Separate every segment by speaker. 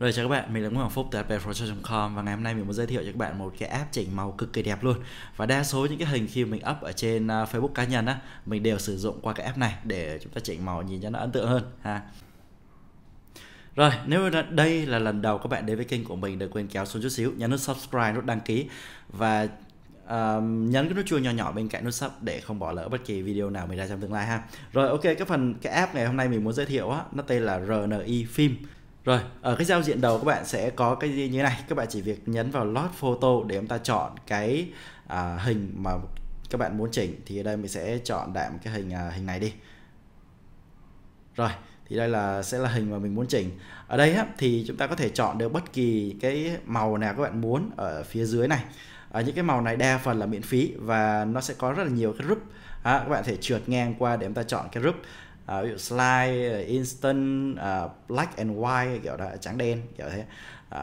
Speaker 1: Rồi chào các bạn, mình là Nguyễn Hoàng Phúc từ appleprochat.com và ngày hôm nay mình muốn giới thiệu cho các bạn một cái app chỉnh màu cực kỳ đẹp luôn. Và đa số những cái hình khi mình up ở trên à, Facebook cá nhân á, mình đều sử dụng qua cái app này để chúng ta chỉnh màu nhìn cho nó ấn tượng hơn ha. Rồi, nếu đây là lần đầu các bạn đến với kênh của mình đừng quên kéo xuống chút xíu, nhấn nút subscribe, nút đăng ký và uh, nhấn cái nút chuông nhỏ nhỏ bên cạnh nút sub để không bỏ lỡ bất kỳ video nào mình ra trong tương lai ha. Rồi ok, cái phần cái app ngày hôm nay mình muốn giới thiệu á, nó tên là RNI Film rồi, ở cái giao diện đầu các bạn sẽ có cái gì như này. Các bạn chỉ việc nhấn vào Load Photo để chúng ta chọn cái à, hình mà các bạn muốn chỉnh. Thì ở đây mình sẽ chọn đại một cái hình à, hình này đi. Rồi, thì đây là sẽ là hình mà mình muốn chỉnh. Ở đây á, thì chúng ta có thể chọn được bất kỳ cái màu nào các bạn muốn ở phía dưới này. À, những cái màu này đa phần là miễn phí và nó sẽ có rất là nhiều cái group. À, các bạn thể trượt ngang qua để chúng ta chọn cái group uh, ví dụ slide ờ, instant uh, black and white kiểu đó trắng đen kiểu thế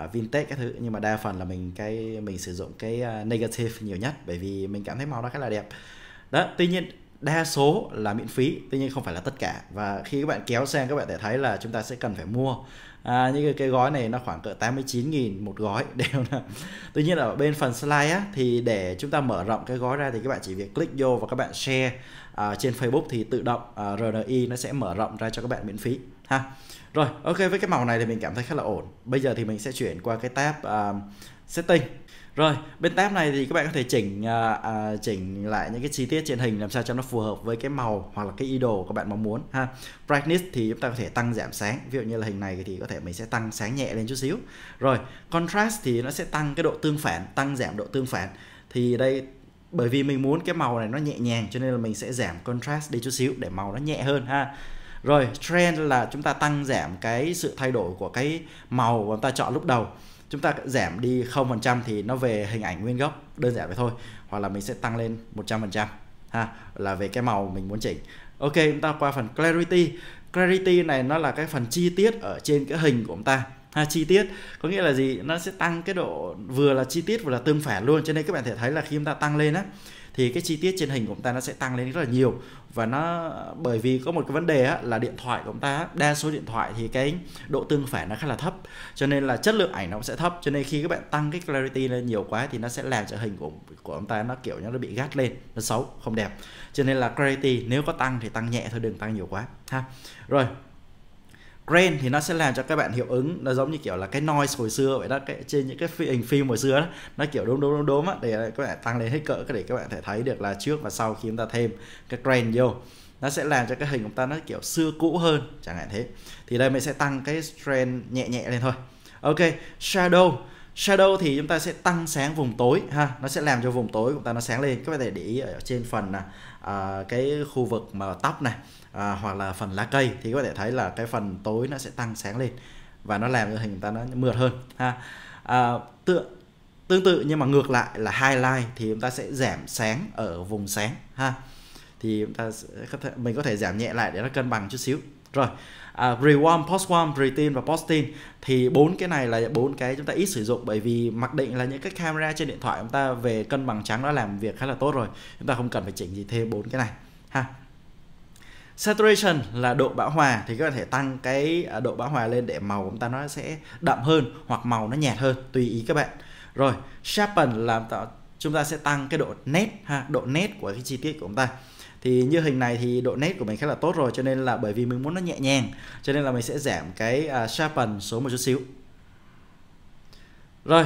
Speaker 1: uh, vintage các thứ nhưng mà đa phần là mình cái mình sử dụng cái negative nhiều nhất bởi vì mình cảm thấy màu đó khá là đẹp đó tuy nhiên đa số là miễn phí tuy nhiên không phải là tất cả và khi các bạn kéo sang các bạn sẽ thấy là chúng ta sẽ cần phải mua à, những cái, cái gói này nó khoảng cỡ 89.000 một gói đều là tuy nhiên ở bên phần slide á, thì để chúng ta mở rộng cái gói ra thì các bạn chỉ việc click vô và các bạn share à, trên Facebook thì tự động à, RNI nó sẽ mở rộng ra cho các bạn miễn phí ha rồi ok với cái màu này thì mình cảm thấy khá là ổn bây giờ thì mình sẽ chuyển qua cái tab à, setting rồi bên tab này thì các bạn có thể chỉnh uh, uh, chỉnh lại những cái chi tiết trên hình làm sao cho nó phù hợp với cái màu hoặc là cái ý đồ các bạn mong muốn ha brightness thì chúng ta có thể tăng giảm sáng ví dụ như là hình này thì có thể mình sẽ tăng sáng nhẹ lên chút xíu rồi contrast thì nó sẽ tăng cái độ tương phản tăng giảm độ tương phản thì đây bởi vì mình muốn cái màu này nó nhẹ nhàng cho nên là mình sẽ giảm contrast đi chút xíu để màu nó nhẹ hơn ha rồi trend là chúng ta tăng giảm cái sự thay đổi của cái màu mà chúng ta chọn lúc đầu chúng ta giảm đi 0% thì nó về hình ảnh nguyên gốc đơn giản vậy thôi hoặc là mình sẽ tăng lên 100% ha là về cái màu mình muốn chỉnh ok chúng ta qua phần clarity clarity này nó là cái phần chi tiết ở trên cái hình của chúng ta ha chi tiết có nghĩa là gì nó sẽ tăng cái độ vừa là chi tiết vừa là tương phản luôn cho nên các bạn thể thấy là khi chúng ta tăng lên á thì cái chi tiết trên hình của chúng ta nó sẽ tăng lên rất là nhiều và nó bởi vì có một cái vấn đề á, là điện thoại của chúng ta đa số điện thoại thì cái độ tương phản nó khá là thấp cho nên là chất lượng ảnh nó cũng sẽ thấp cho nên khi các bạn tăng cái clarity lên nhiều quá thì nó sẽ làm cho hình của của chúng ta nó kiểu như nó bị gắt lên nó xấu không đẹp cho nên là clarity nếu có tăng thì tăng nhẹ thôi đừng tăng nhiều quá ha rồi grain thì nó sẽ làm cho các bạn hiệu ứng nó giống như kiểu là cái noise hồi xưa vậy đó cái trên những cái hình phim hồi xưa đó nó kiểu đốm đốm đốm đốm á để các bạn tăng lên hết cỡ để các bạn thể thấy được là trước và sau khi chúng ta thêm cái grain vô nó sẽ làm cho cái hình của ta nó kiểu xưa cũ hơn chẳng hạn thế thì đây mình sẽ tăng cái strength nhẹ nhẹ lên thôi ok shadow shadow thì chúng ta sẽ tăng sáng vùng tối ha nó sẽ làm cho vùng tối của ta nó sáng lên các bạn thể để ý ở trên phần à, cái khu vực mà tóc này à, hoặc là phần lá cây thì các bạn thể thấy là cái phần tối nó sẽ tăng sáng lên và nó làm cho hình ta nó mượt hơn ha à, tượng tương tự nhưng mà ngược lại là highlight thì chúng ta sẽ giảm sáng ở vùng sáng ha thì chúng ta sẽ, mình có thể giảm nhẹ lại để nó cân bằng chút xíu rồi à, rewarm, postwarm, retin và postin thì bốn cái này là bốn cái chúng ta ít sử dụng bởi vì mặc định là những cái camera trên điện thoại chúng ta về cân bằng trắng đã làm việc khá là tốt rồi chúng ta không cần phải chỉnh gì thêm bốn cái này ha saturation là độ bão hòa thì các bạn thể tăng cái à, độ bão hòa lên để màu chúng ta nó sẽ đậm hơn hoặc màu nó nhạt hơn tùy ý các bạn rồi sharpen là chúng ta sẽ tăng cái độ nét ha độ nét của cái chi tiết của chúng ta thì như hình này thì độ nét của mình khá là tốt rồi cho nên là bởi vì mình muốn nó nhẹ nhàng cho nên là mình sẽ giảm cái uh, sharpen số một chút xíu rồi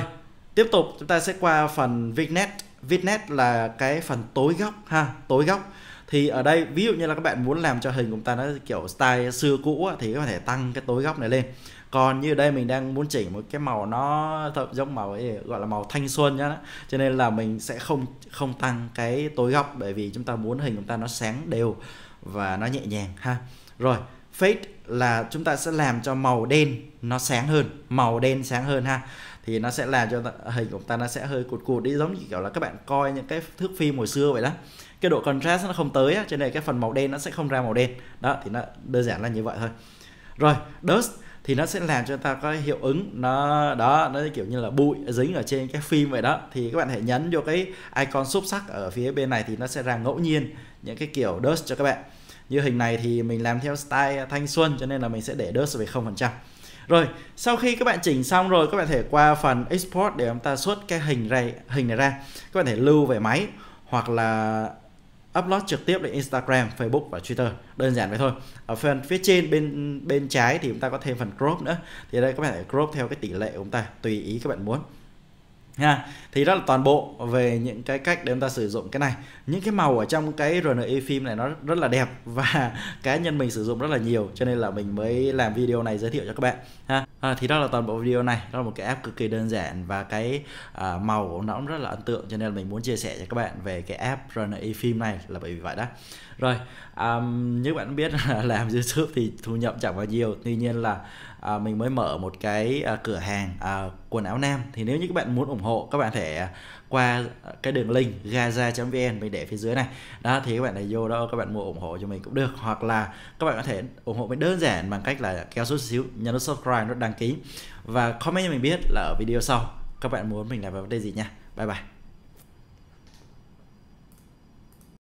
Speaker 1: tiếp tục chúng ta sẽ qua phần vignette vignette là cái phần tối góc ha tối góc thì ở đây ví dụ như là các bạn muốn làm cho hình của ta nó kiểu style xưa cũ thì có thể tăng cái tối góc này lên còn như đây mình đang muốn chỉnh một cái màu nó giống màu ấy gọi là màu thanh xuân nhá cho nên là mình sẽ không không tăng cái tối góc bởi vì chúng ta muốn hình chúng ta nó sáng đều và nó nhẹ nhàng ha rồi fade là chúng ta sẽ làm cho màu đen nó sáng hơn màu đen sáng hơn ha thì nó sẽ làm cho hình của ta nó sẽ hơi cụt cụt đi giống như kiểu là các bạn coi những cái thước phim hồi xưa vậy đó cái độ contrast nó không tới cho nên cái phần màu đen nó sẽ không ra màu đen đó thì nó đơn giản là như vậy thôi rồi dust thì nó sẽ làm cho ta có hiệu ứng nó đó nó kiểu như là bụi dính ở trên cái phim vậy đó thì các bạn hãy nhấn vô cái icon xúc sắc ở phía bên này thì nó sẽ ra ngẫu nhiên những cái kiểu dust cho các bạn như hình này thì mình làm theo style thanh xuân cho nên là mình sẽ để dust về 0%. phần trăm rồi sau khi các bạn chỉnh xong rồi các bạn thể qua phần export để chúng ta xuất cái hình này hình này ra các bạn thể lưu về máy hoặc là upload trực tiếp lên Instagram, Facebook và Twitter. Đơn giản vậy thôi. Ở phần phía trên bên bên trái thì chúng ta có thêm phần crop nữa. Thì ở đây các bạn thể crop theo cái tỷ lệ của chúng ta, tùy ý các bạn muốn ha thì đó là toàn bộ về những cái cách để chúng ta sử dụng cái này những cái màu ở trong cái RNA phim này nó rất là đẹp và cá nhân mình sử dụng rất là nhiều cho nên là mình mới làm video này giới thiệu cho các bạn ha à, thì đó là toàn bộ video này đó là một cái app cực kỳ đơn giản và cái à, màu nó cũng rất là ấn tượng cho nên là mình muốn chia sẻ cho các bạn về cái app RNA phim này là bởi vì vậy đó rồi um, như bạn biết là làm YouTube thì thu nhập chẳng bao nhiêu tuy nhiên là à, mình mới mở một cái à, cửa hàng à, quần áo nam thì nếu như các bạn muốn ủng ủng hộ các bạn thể à, qua cái đường link gaza.vn mình để phía dưới này đó thì các bạn này vô đó các bạn mua ủng hộ cho mình cũng được hoặc là các bạn có thể ủng hộ mình đơn giản bằng cách là kéo xuống xíu nhấn nút subscribe nút đăng ký và comment cho mình biết là ở video sau các bạn muốn mình làm về vấn đề gì nha bye bye